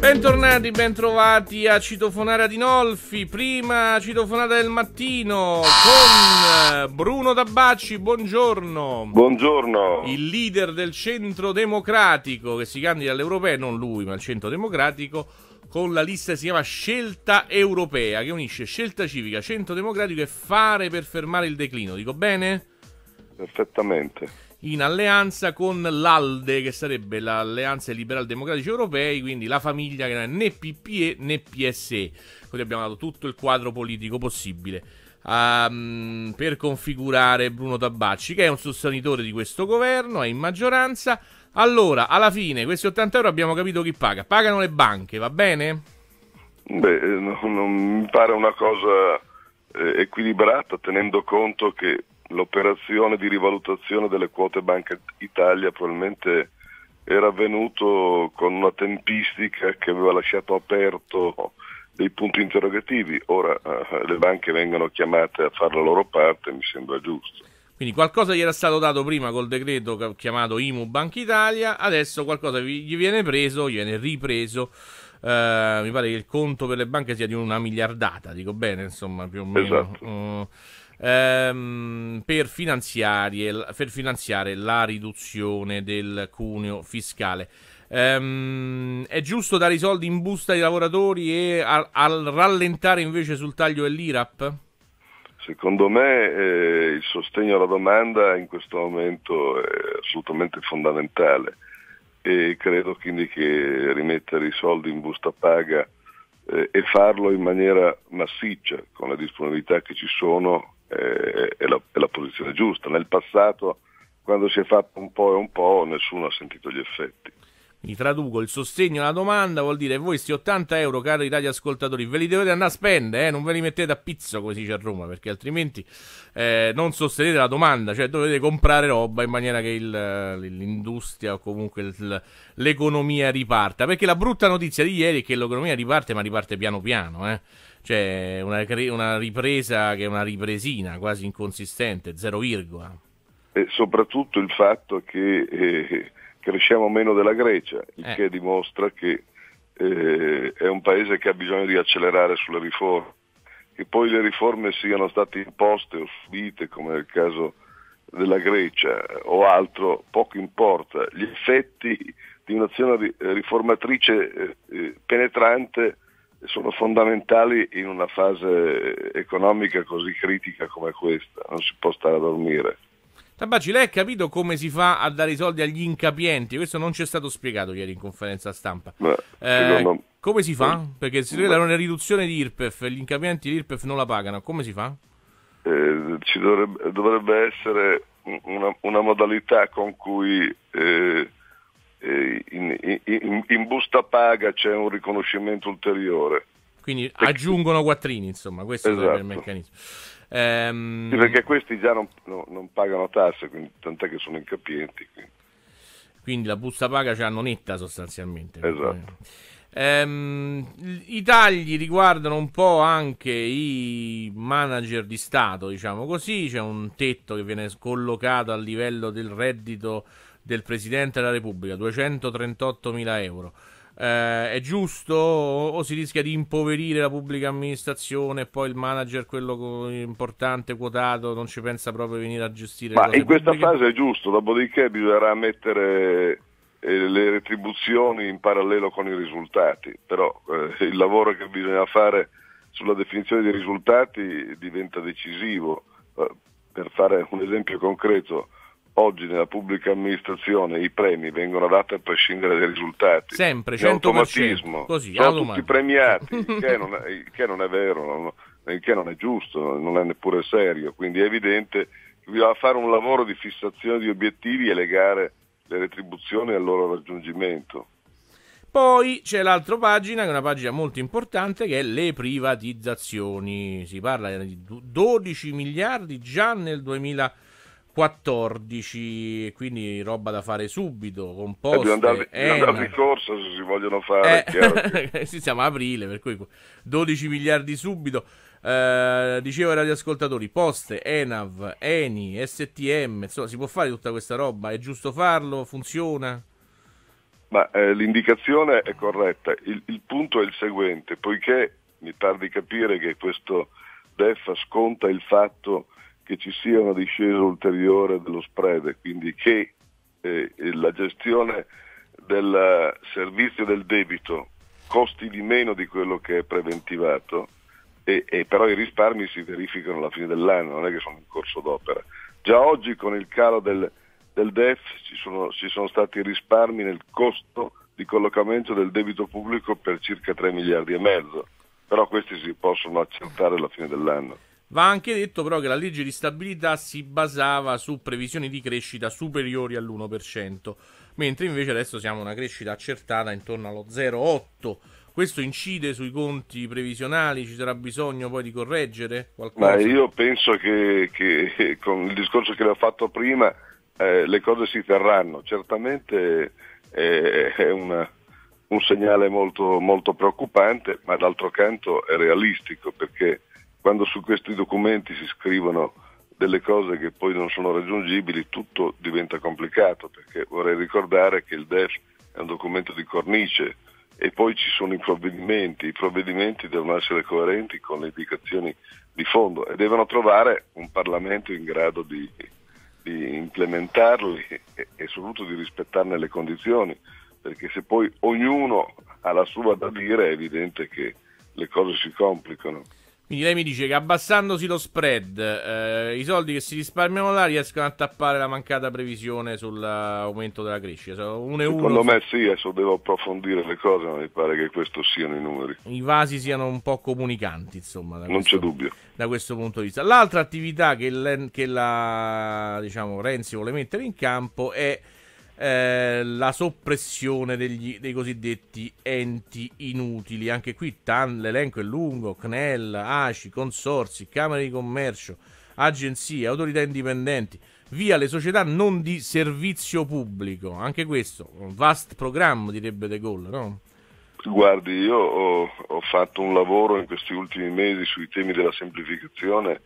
Bentornati, bentrovati a Citofonare ad Inolfi, prima Citofonata del mattino con eh, Bruno Tabacci, buongiorno. Buongiorno. Il leader del Centro Democratico che si candida all'Europea, non lui ma il Centro Democratico, con la lista che si chiama Scelta Europea che unisce Scelta Civica, Centro Democratico e Fare per fermare il declino, dico bene? Perfettamente in alleanza con l'ALDE, che sarebbe l'Alleanza Liberal Democratici Europei, quindi la famiglia che non è né PPE né PSE. Così abbiamo dato tutto il quadro politico possibile. Um, per configurare Bruno Tabacci, che è un sostenitore di questo governo, è in maggioranza. Allora, alla fine, questi 80 euro abbiamo capito chi paga. Pagano le banche, va bene? Beh, eh, non mi pare una cosa eh, equilibrata, tenendo conto che l'operazione di rivalutazione delle quote Banca Italia probabilmente era avvenuto con una tempistica che aveva lasciato aperto dei punti interrogativi. Ora eh, le banche vengono chiamate a fare la loro parte, mi sembra giusto. Quindi qualcosa gli era stato dato prima col decreto chiamato IMU Banca Italia, adesso qualcosa gli viene preso, gli viene ripreso. Eh, mi pare che il conto per le banche sia di una miliardata, dico bene, insomma, più o meno. Esatto. Uh, ehm, per, per, finanziare la riduzione del cuneo fiscale. Ehm, è giusto dare i soldi in busta ai lavoratori e al rallentare invece sul taglio dell'IRAP? Secondo me eh, il sostegno alla domanda in questo momento è assolutamente fondamentale e credo quindi che rimettere i soldi in busta paga eh, e farlo in maniera massiccia con le disponibilità che ci sono eh, è, la, è, la, posizione giusta. Nel passato, quando si è fatto un po' e un po', nessuno ha sentito gli effetti. Mi traduco, il sostegno alla domanda vuol dire voi sti 80 euro, cari radioascoltatori, ve li dovete andare a spendere, eh? non ve li mettete a pizzo, come si dice a Roma, perché altrimenti eh, non sostenete la domanda, cioè dovete comprare roba in maniera che il, eh, l'industria o comunque il, l'economia riparta. Perché la brutta notizia di ieri è che l'economia riparte, ma riparte piano piano, eh? Cioè una, una ripresa che è una ripresina quasi inconsistente, zero virgola. E soprattutto il fatto che... Eh cresciamo meno della Grecia, il eh. che dimostra che eh, è un paese che ha bisogno di accelerare sulle riforme, che poi le riforme siano state imposte o subite come nel caso della Grecia o altro, poco importa, gli effetti di un'azione riformatrice eh, eh, penetrante sono fondamentali in una fase economica così critica come questa, non si può stare a dormire. Tabacci, lei ha capito come si fa a dare i soldi agli incapienti? Questo non ci è stato spiegato ieri in conferenza stampa. Beh, eh, non... Come si fa? Perché si deve dare una riduzione di IRPEF, gli incapienti l'IRPEF non la pagano, come si fa? Eh, ci dovrebbe, dovrebbe essere una, una, modalità con cui eh, eh in, in, in, in, busta paga c'è un riconoscimento ulteriore. Quindi aggiungono quattrini, insomma, questo esatto. sarebbe il meccanismo. Ehm... Sì, perché questi già non, no, non pagano tasse, quindi, tant'è che sono incapienti. Quindi, quindi la busta paga ce l'hanno netta sostanzialmente. Esatto. Ehm, I tagli riguardano un po' anche i manager di Stato, diciamo così, c'è un tetto che viene collocato a livello del reddito del Presidente della Repubblica, 238 mila euro eh, è giusto o, si rischia di impoverire la pubblica amministrazione e poi il manager, quello importante, quotato, non ci pensa proprio a venire a gestire? Ma in questa pubbliche? fase è giusto, dopodiché bisognerà mettere eh, le retribuzioni in parallelo con i risultati, però eh, il lavoro che bisogna fare sulla definizione dei risultati diventa decisivo. Eh, per fare un esempio concreto, Oggi nella pubblica amministrazione i premi vengono dati a prescindere dai risultati. Sempre, 100%. Automatismo. Così, Sono tutti premiati, che, non è, che non è vero, non, il che non è giusto, non è neppure serio. Quindi è evidente che bisogna fare un lavoro di fissazione di obiettivi e legare le retribuzioni al loro raggiungimento. Poi c'è l'altra pagina, che è una pagina molto importante, che è le privatizzazioni. Si parla di 12 miliardi già nel 2020. 14, quindi roba da fare subito, composte. Eh, andare, andare in corsa se si vogliono fare. Eh. sì, siamo a aprile, per cui 12 miliardi subito. Eh, dicevo ai radioascoltatori, poste, ENAV, ENI, STM, insomma, si può fare tutta questa roba? È giusto farlo? Funziona? Ma eh, l'indicazione è corretta. Il, il punto è il seguente, poiché mi pare di capire che questo DEF sconta il fatto che che ci sia una discesa ulteriore dello spread, quindi che eh, la gestione del servizio del debito costi di meno di quello che è preventivato, e, e però i risparmi si verificano alla fine dell'anno, non è che sono in corso d'opera. Già oggi con il calo del, del DEF ci sono, ci sono stati risparmi nel costo di collocamento del debito pubblico per circa 3 miliardi e mezzo, però questi si possono accertare alla fine dell'anno. Va anche detto però che la legge di stabilità si basava su previsioni di crescita superiori all'1%, mentre invece adesso siamo a una crescita accertata intorno allo 0,8%. Questo incide sui conti previsionali? Ci sarà bisogno poi di correggere qualcosa? Ma io penso che, che con il discorso che le ho fatto prima eh, le cose si terranno. Certamente eh, è una, un segnale molto, molto preoccupante, ma d'altro canto è realistico perché quando su questi documenti si scrivono delle cose che poi non sono raggiungibili, tutto diventa complicato, perché vorrei ricordare che il DEF è un documento di cornice e poi ci sono i provvedimenti, i provvedimenti devono essere coerenti con le indicazioni di fondo e devono trovare un Parlamento in grado di, di implementarli e, e soprattutto di rispettarne le condizioni, perché se poi ognuno ha la sua da dire è evidente che le cose si complicano. Quindi lei mi dice che abbassandosi lo spread, eh, i soldi che si risparmiano là riescono a tappare la mancata previsione sull'aumento della crescita. Uno uno Secondo me sì, adesso devo approfondire le cose, ma mi pare che questi siano i numeri. I vasi siano un po' comunicanti, insomma. non questo, c'è dubbio. Da questo punto di vista. L'altra attività che, le, che la, diciamo, Renzi vuole mettere in campo è eh, la soppressione degli, dei cosiddetti enti inutili. Anche qui tan, l'elenco è lungo, CNEL, ACI, consorsi, Camere di Commercio, agenzie, autorità indipendenti, via le società non di servizio pubblico. Anche questo, un vast programma direbbe De Gaulle, no? Guardi, io ho, ho, fatto un lavoro in questi ultimi mesi sui temi della semplificazione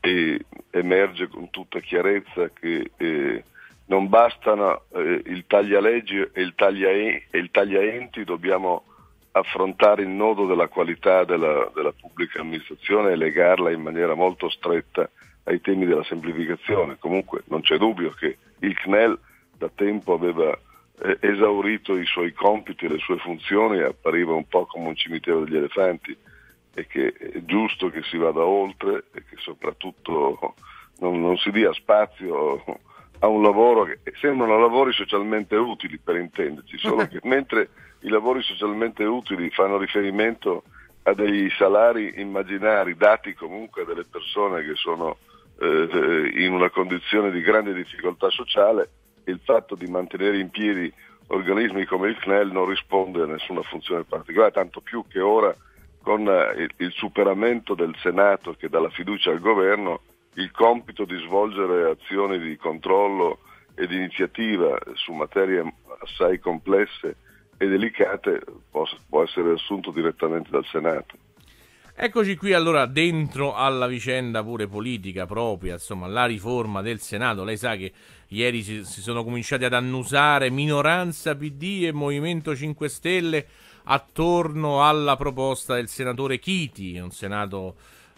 e emerge con tutta chiarezza che eh, non bastano eh, il taglialeggi e il, taglia e il tagliaenti, dobbiamo affrontare il nodo della qualità della, della, pubblica amministrazione e legarla in maniera molto stretta ai temi della semplificazione. Comunque non c'è dubbio che il CNEL da tempo aveva eh, esaurito i suoi compiti e le sue funzioni e appariva un po' come un cimitero degli elefanti e che è giusto che si vada oltre e che soprattutto non, non si dia spazio a un lavoro che sembrano lavori socialmente utili per intenderci, solo che mentre i lavori socialmente utili fanno riferimento a dei salari immaginari dati comunque a delle persone che sono eh, in una condizione di grande difficoltà sociale, il fatto di mantenere in piedi organismi come il CNEL non risponde a nessuna funzione particolare, tanto più che ora con eh, il superamento del Senato che dà la fiducia al governo il compito di svolgere azioni di controllo e di iniziativa su materie assai complesse e delicate può essere assunto direttamente dal Senato. Eccoci qui allora dentro alla vicenda pure politica propria, insomma la riforma del Senato. Lei sa che ieri si, si sono cominciati ad annusare minoranza PD e Movimento 5 Stelle attorno alla proposta del senatore Chiti, un Senato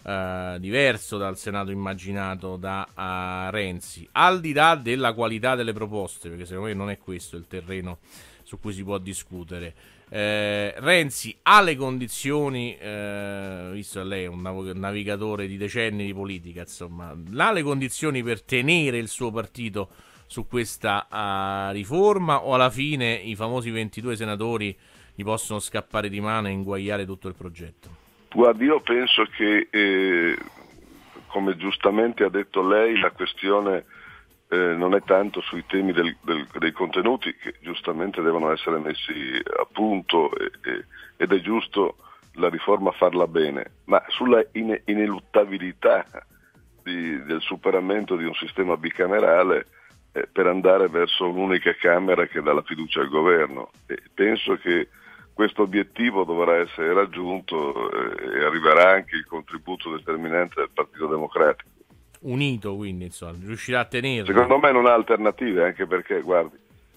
eh, diverso dal Senato immaginato da uh, Renzi, al di là della qualità delle proposte, perché secondo me non è questo il terreno su cui si può discutere. Eh, Renzi ha le condizioni, eh, visto che lei è un navigatore di decenni di politica, insomma, ha le condizioni per tenere il suo partito su questa uh, riforma o alla fine i famosi 22 senatori gli possono scappare di mano e inguagliare tutto il progetto? Guardi, io penso che, eh, come giustamente ha detto lei, la questione eh, non è tanto sui temi del, del, dei contenuti, che giustamente devono essere messi a punto e, e, ed è giusto la riforma farla bene, ma sulla in, ineluttabilità di, del superamento di un sistema bicamerale eh, per andare verso un'unica Camera che dà la fiducia al governo. E penso che questo obiettivo dovrà essere raggiunto eh, e arriverà anche il contributo determinante del Partito Democratico. Unito quindi, insomma, riuscirà a tenerlo. Secondo me non ha alternative, anche perché, guardi,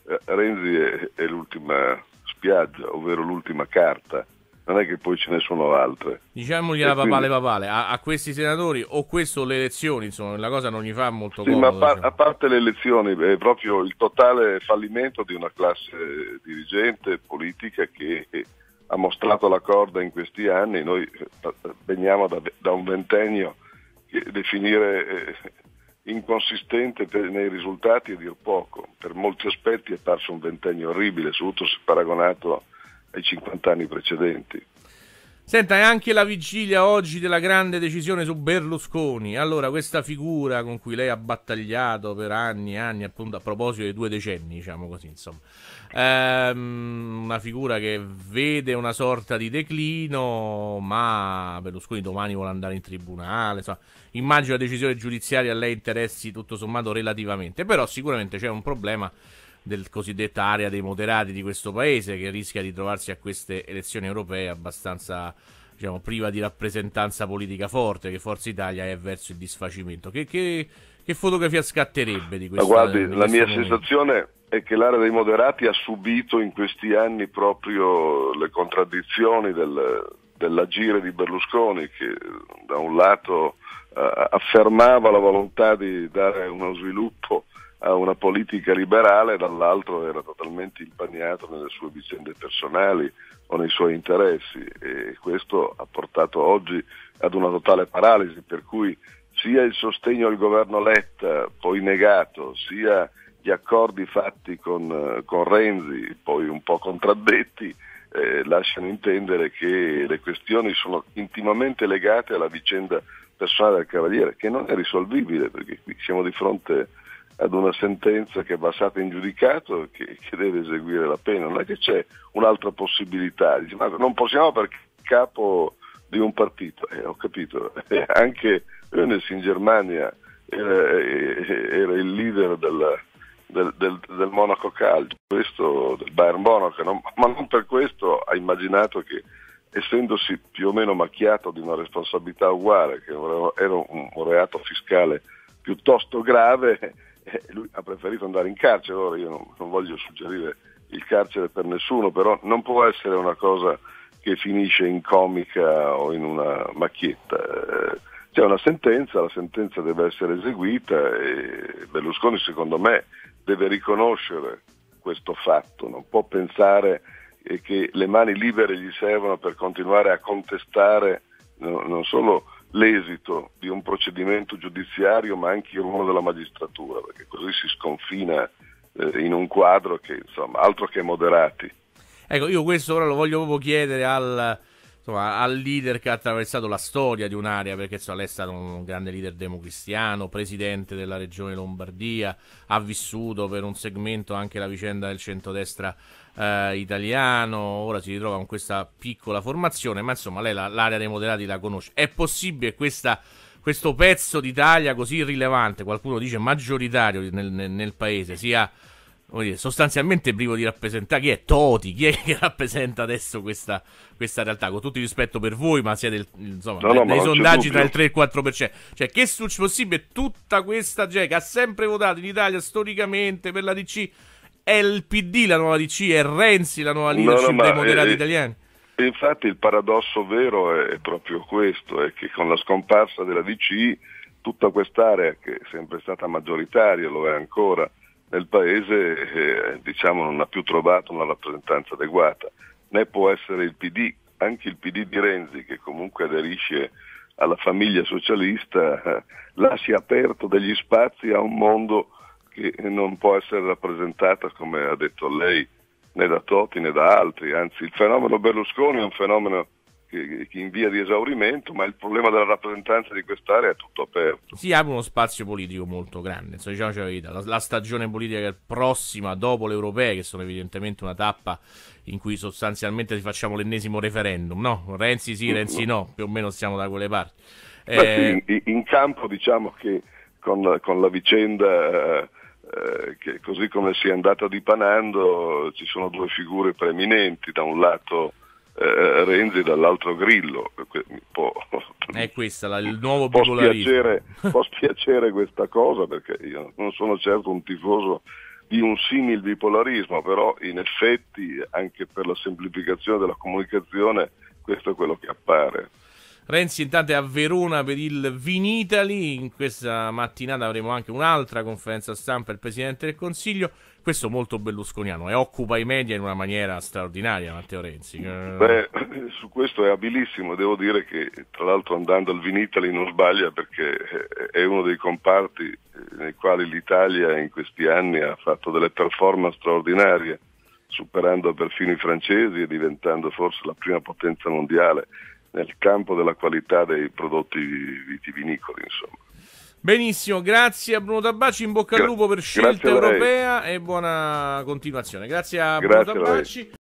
eh, Renzi è, è l'ultima spiaggia, ovvero l'ultima carta non è che poi ce ne sono altre. Diciamogliela papale quindi... papale, a, a, questi senatori o questo le elezioni, insomma, la cosa non gli fa molto sì, comodo. Ma a, par- a, parte le elezioni, è proprio il totale fallimento di una classe dirigente politica che, che ha mostrato la corda in questi anni, noi eh, veniamo da, da un ventennio che definire eh, inconsistente per, nei risultati è dir poco, per molti aspetti è parso un ventennio orribile, soprattutto se paragonato a ai 50 anni precedenti. Senta, è anche la vigilia oggi della grande decisione su Berlusconi. Allora, questa figura con cui lei ha battagliato per anni e anni, appunto a proposito dei due decenni, diciamo così, insomma, ehm, una figura che vede una sorta di declino, ma Berlusconi domani vuole andare in tribunale. Insomma, immagino la decisione giudiziaria a lei interessi tutto sommato relativamente, però sicuramente c'è un problema del cosiddetta area dei moderati di questo paese che rischia di trovarsi a queste elezioni europee abbastanza diciamo, priva di rappresentanza politica forte che Forza Italia è verso il disfacimento. Che, che, che fotografia scatterebbe di questo? Ma guardi, la mia momento? sensazione è che l'area dei moderati ha subito in questi anni proprio le contraddizioni del, dell'agire di Berlusconi che da un lato eh, affermava la volontà di dare uno sviluppo a una politica liberale, dall'altro era totalmente impagnato nelle sue vicende personali o nei suoi interessi e questo ha portato oggi ad una totale paralisi per cui sia il sostegno al governo Letta, poi negato, sia gli accordi fatti con, con Renzi, poi un po' contraddetti, eh, lasciano intendere che le questioni sono intimamente legate alla vicenda personale del Cavaliere, che non è risolvibile perché qui siamo di fronte ad una sentenza che è passata in giudicato e che, che, deve eseguire la pena, non è che c'è un'altra possibilità, Dice, non possiamo perché capo di un partito, eh, ho capito, eh, anche Önes in Germania era, era il leader della, del, del, del, Monaco Calcio, questo, del Bayern Monaco, non, ma non per questo ha immaginato che essendosi più o meno macchiato di una responsabilità uguale, che era un, un reato fiscale piuttosto grave, eh, lui ha preferito andare in carcere, ora io non, non voglio suggerire il carcere per nessuno, però non può essere una cosa che finisce in comica o in una macchietta. Eh, c'è una sentenza, la sentenza deve essere eseguita e Berlusconi secondo me deve riconoscere questo fatto, non può pensare che le mani libere gli servono per continuare a contestare non solo l'esito di un procedimento giudiziario ma anche il ruolo della magistratura, perché così si sconfina eh, in un quadro che insomma altro che moderati. Ecco, io questo ora lo voglio proprio chiedere al, insomma, al leader che ha attraversato la storia di un'area, perché insomma, lei è stato un grande leader democristiano, presidente della regione Lombardia, ha vissuto per un segmento anche la vicenda del centrodestra eh, italiano, ora si ritrova con questa piccola formazione, ma insomma lei la, l'area dei moderati la conosce. È possibile questa, questo pezzo d'Italia così rilevante, qualcuno dice maggioritario nel, nel, nel paese, sia dire, sostanzialmente privo di rappresentare chi è Toti, chi è che rappresenta adesso questa, questa realtà, con tutto il rispetto per voi, ma siete del, insomma, no, no, dei sondaggi tra il 3 e il 4%. Cioè, che succede possibile tutta questa gente che ha sempre votato in Italia storicamente per la DC è il PD la nuova DC, è Renzi la nuova leadership no, no, dei moderati eh, italiani. Infatti il paradosso vero è proprio questo, è che con la scomparsa della DC tutta quest'area che è sempre stata maggioritaria, lo è ancora, nel paese eh, diciamo, non ha più trovato una rappresentanza adeguata, né può essere il PD, anche il PD di Renzi che comunque aderisce alla famiglia socialista, eh, lascia aperto degli spazi a un mondo che non può essere rappresentata, come ha detto lei, né da Totti né da altri, anzi il fenomeno Berlusconi è un fenomeno che, che in via di esaurimento, ma il problema della rappresentanza di quest'area è tutto aperto. Si apre uno spazio politico molto grande, insomma, diciamoci la verità, la, la stagione politica prossima dopo le europee, che sono evidentemente una tappa in cui sostanzialmente facciamo l'ennesimo referendum, no? Renzi sì, Renzi no, più o meno siamo da quelle parti. Eh... Beh, sì, eh, in, in, campo diciamo che con, con la vicenda... Eh, eh, che così come si è andata dipanando ci sono due figure preeminenti, da un lato eh, Renzi e dall'altro Grillo. Può, è questa la, il nuovo può spiacere, può spiacere questa cosa perché io non sono certo un tifoso di un simile bipolarismo, però in effetti anche per la semplificazione della comunicazione questo è quello che appare. Renzi intanto è a Verona per il Vinitali, in questa mattinata avremo anche un'altra conferenza stampa del Presidente del Consiglio, questo molto berlusconiano e eh, occupa i media in una maniera straordinaria Matteo Renzi. Eh. Beh, su questo è abilissimo, devo dire che tra l'altro andando al Vinitali non sbaglia perché eh, è uno dei comparti nei quali l'Italia in questi anni ha fatto delle performance straordinarie superando perfino i francesi e diventando forse la prima potenza mondiale nel campo della qualità dei prodotti vitivinicoli. Insomma. Benissimo, grazie a Bruno Tabacci, in bocca al lupo per scelta europea e buona continuazione. Grazie a grazie Bruno Tabacci. A